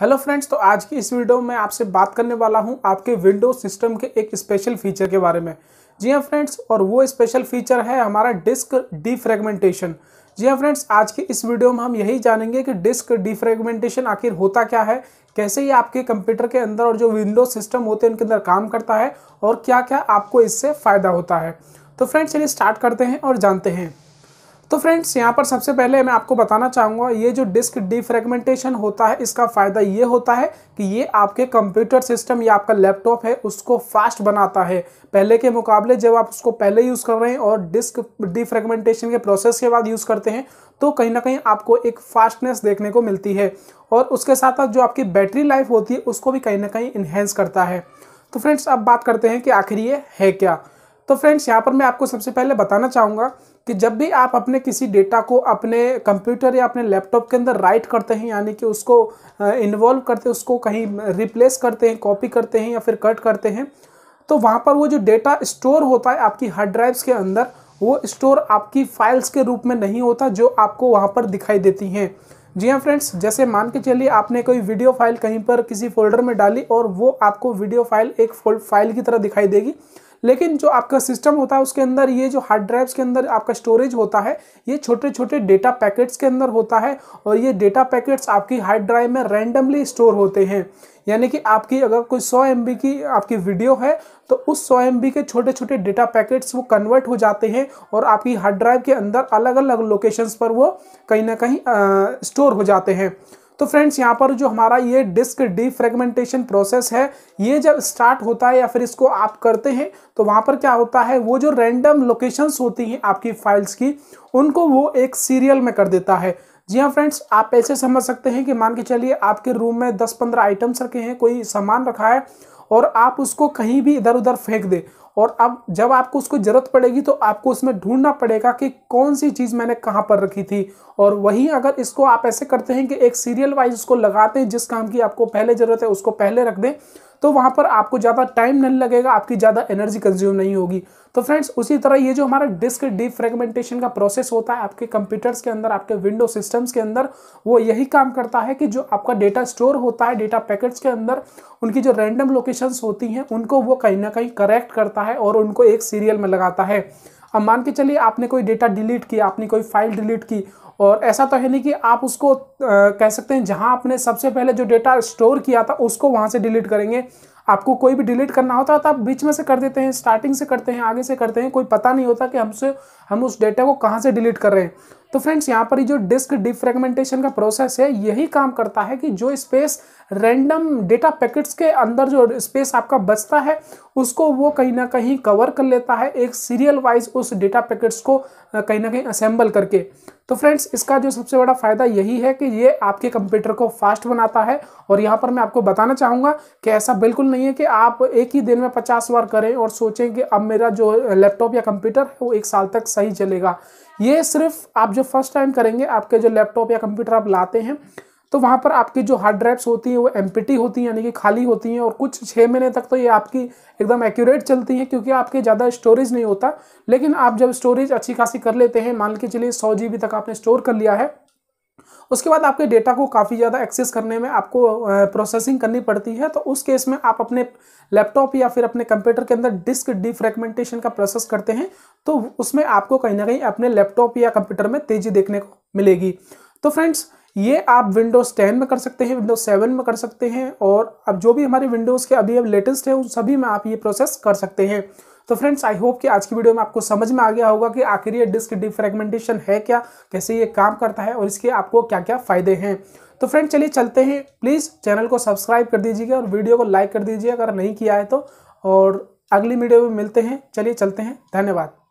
hello friends तो आज की इस वीडियो में आपसे बात करने वाला हूं आपके विंडोज सिस्टम के एक स्पेशल फीचर के बारे में जी हाँ फ्रेंड्स और वो स्पेशल फीचर है हमारा डिस्क डिफ्रेगमेंटेशन जी हाँ फ्रेंड्स आज की इस वीडियो में हम यही जानेंगे कि डिस्क डिफ्रेगमेंटेशन आखिर होता क्या है कैसे ये आपके कंप्यूटर के अंदर और जो विंडोज सिस्टम होते हैं उनके अंदर काम करता है और क्या क्या आपको इससे फ़ायदा होता है तो फ्रेंड्स चलिए स्टार्ट करते हैं और जानते हैं तो फ्रेंड्स यहाँ पर सबसे पहले मैं आपको बताना चाहूँगा ये जो डिस्क डिफ्रेगमेंटेशन होता है इसका फ़ायदा ये होता है कि ये आपके कंप्यूटर सिस्टम या आपका लैपटॉप है उसको फास्ट बनाता है पहले के मुकाबले जब आप उसको पहले यूज़ कर रहे हैं और डिस्क डिफ्रेगमेंटेशन के प्रोसेस के बाद यूज़ करते हैं तो कहीं ना कहीं आपको एक फास्टनेस देखने को मिलती है और उसके साथ साथ जो आपकी बैटरी लाइफ होती है उसको भी कहीं ना कहीं इन्हेंस करता है तो फ्रेंड्स अब बात करते हैं कि आखिर ये है क्या तो फ्रेंड्स यहाँ पर मैं आपको सबसे पहले बताना चाहूँगा कि जब भी आप अपने किसी डेटा को अपने कंप्यूटर या अपने लैपटॉप के अंदर राइट करते हैं यानी कि उसको इन्वॉल्व करते हैं उसको कहीं रिप्लेस करते हैं कॉपी करते हैं या फिर कट करते हैं तो वहाँ पर वो जो डेटा स्टोर होता है आपकी हार्ड ड्राइव्स के अंदर वो स्टोर आपकी फाइल्स के रूप में नहीं होता जो आपको वहाँ पर दिखाई देती हैं जी हाँ फ्रेंड्स जैसे मान के चलिए आपने कोई वीडियो फाइल कहीं पर किसी फोल्डर में डाली और वो आपको वीडियो फाइल एक फोल्ड फाइल की तरह दिखाई देगी लेकिन जो आपका सिस्टम होता है उसके अंदर ये जो हार्ड ड्राइव्स के अंदर आपका स्टोरेज होता है ये छोटे छोटे डेटा पैकेट्स के अंदर होता है और ये डेटा पैकेट्स आपकी हार्ड ड्राइव में रैंडमली स्टोर होते हैं यानी कि आपकी अगर कोई 100 एम की आपकी वीडियो है तो उस 100 एम के छोटे छोटे डेटा पैकेट्स वो कन्वर्ट हो जाते हैं और आपकी हार्ड ड्राइव के अंदर अलग अलग लोकेशंस पर वो कहीं ना कहीं स्टोर हो जाते हैं तो फ्रेंड्स यहाँ पर जो हमारा ये डिस्क डिफ्रेगमेंटेशन प्रोसेस है ये जब स्टार्ट होता है या फिर इसको आप करते हैं तो वहाँ पर क्या होता है वो जो रैंडम लोकेशंस होती हैं आपकी फाइल्स की उनको वो एक सीरियल में कर देता है जी हाँ फ्रेंड्स आप ऐसे समझ सकते हैं कि मान के चलिए आपके रूम में दस पंद्रह आइटम्स रखे हैं कोई सामान रखा है और आप उसको कहीं भी इधर उधर फेंक दें और अब जब आपको उसको ज़रूरत पड़ेगी तो आपको उसमें ढूंढना पड़ेगा कि कौन सी चीज़ मैंने कहाँ पर रखी थी और वही अगर इसको आप ऐसे करते हैं कि एक सीरियल वाइज उसको लगाते हैं जिस काम की आपको पहले ज़रूरत है उसको पहले रख दें तो वहाँ पर आपको ज़्यादा टाइम नहीं लगेगा आपकी ज़्यादा एनर्जी कंज्यूम नहीं होगी तो फ्रेंड्स उसी तरह ये जो हमारा डिस्क डिफ्रेगमेंटेशन का प्रोसेस होता है आपके कंप्यूटर्स के अंदर आपके विंडो सिस्टम्स के अंदर वो यही काम करता है कि जो आपका डेटा स्टोर होता है डेटा पैकेट्स के अंदर उनकी जो रैंडम लोकेशंस होती हैं उनको वो कहीं ना कहीं करेक्ट करता है और उनको एक सीरियल में लगाता है अब मान के चलिए आपने कोई डेटा डिलीट किया आपने कोई फाइल डिलीट की और ऐसा तो है नहीं कि आप उसको आ, कह सकते हैं जहां आपने सबसे पहले जो डेटा स्टोर किया था उसको वहां से डिलीट करेंगे आपको कोई भी डिलीट करना होता है तो आप बीच में से कर देते हैं स्टार्टिंग से करते हैं आगे से करते हैं कोई पता नहीं होता कि हमसे हम उस डेटा को कहाँ से डिलीट कर रहे हैं तो फ्रेंड्स यहाँ पर जो डिस्क डिफ्रेगमेंटेशन का प्रोसेस है यही काम करता है कि जो स्पेस रैंडम डेटा पैकेट्स के अंदर जो स्पेस आपका बचता है उसको वो कहीं ना कहीं कवर कर लेता है एक सीरियल वाइज उस डेटा पैकेट्स को कहीं ना कहीं असेंबल करके तो फ्रेंड्स इसका जो सबसे बड़ा फ़ायदा यही है कि ये आपके कंप्यूटर को फास्ट बनाता है और यहाँ पर मैं आपको बताना चाहूँगा कि ऐसा बिल्कुल नहीं है कि आप एक ही दिन में पचास बार करें और सोचें कि अब मेरा जो लैपटॉप या कंप्यूटर है वो एक साल तक सही चलेगा ये सिर्फ आप जो फर्स्ट टाइम करेंगे आपके जो लैपटॉप या कंप्यूटर आप लाते हैं तो वहाँ पर आपकी जो हार्ड ड्राइव्स होती हैं वो एम होती हैं यानी कि खाली होती हैं और कुछ छः महीने तक तो ये आपकी एकदम एक्यूरेट चलती हैं क्योंकि आपके ज़्यादा स्टोरेज नहीं होता लेकिन आप जब स्टोरेज अच्छी खासी कर लेते हैं मान के चलिए सौ जी तक आपने स्टोर कर लिया है उसके बाद आपके डेटा को काफ़ी ज़्यादा एक्सेस करने में आपको प्रोसेसिंग करनी पड़ती है तो उस केस में आप अपने लैपटॉप या फिर अपने कंप्यूटर के अंदर डिस्क डिफ्रेगमेंटेशन का प्रोसेस करते हैं तो उसमें आपको कहीं ना कहीं अपने लैपटॉप या कंप्यूटर में तेज़ी देखने को मिलेगी तो फ्रेंड्स ये आप विंडोज़ टेन में कर सकते हैं विंडोज़ सेवन में कर सकते हैं और अब जो भी हमारे विंडोज़ के अभी अब लेटेस्ट है उन सभी में आप ये प्रोसेस कर सकते हैं तो फ्रेंड्स आई होप कि आज की वीडियो में आपको समझ में आ गया होगा कि आखिर ये डिस्क डिफ्रेगमेंटेशन है क्या कैसे ये काम करता है और इसके आपको क्या क्या फ़ायदे हैं तो फ्रेंड चलिए चलते हैं प्लीज़ चैनल को सब्सक्राइब कर दीजिएगा और वीडियो को लाइक कर दीजिए अगर नहीं किया है तो और अगली वीडियो में मिलते हैं चलिए चलते हैं धन्यवाद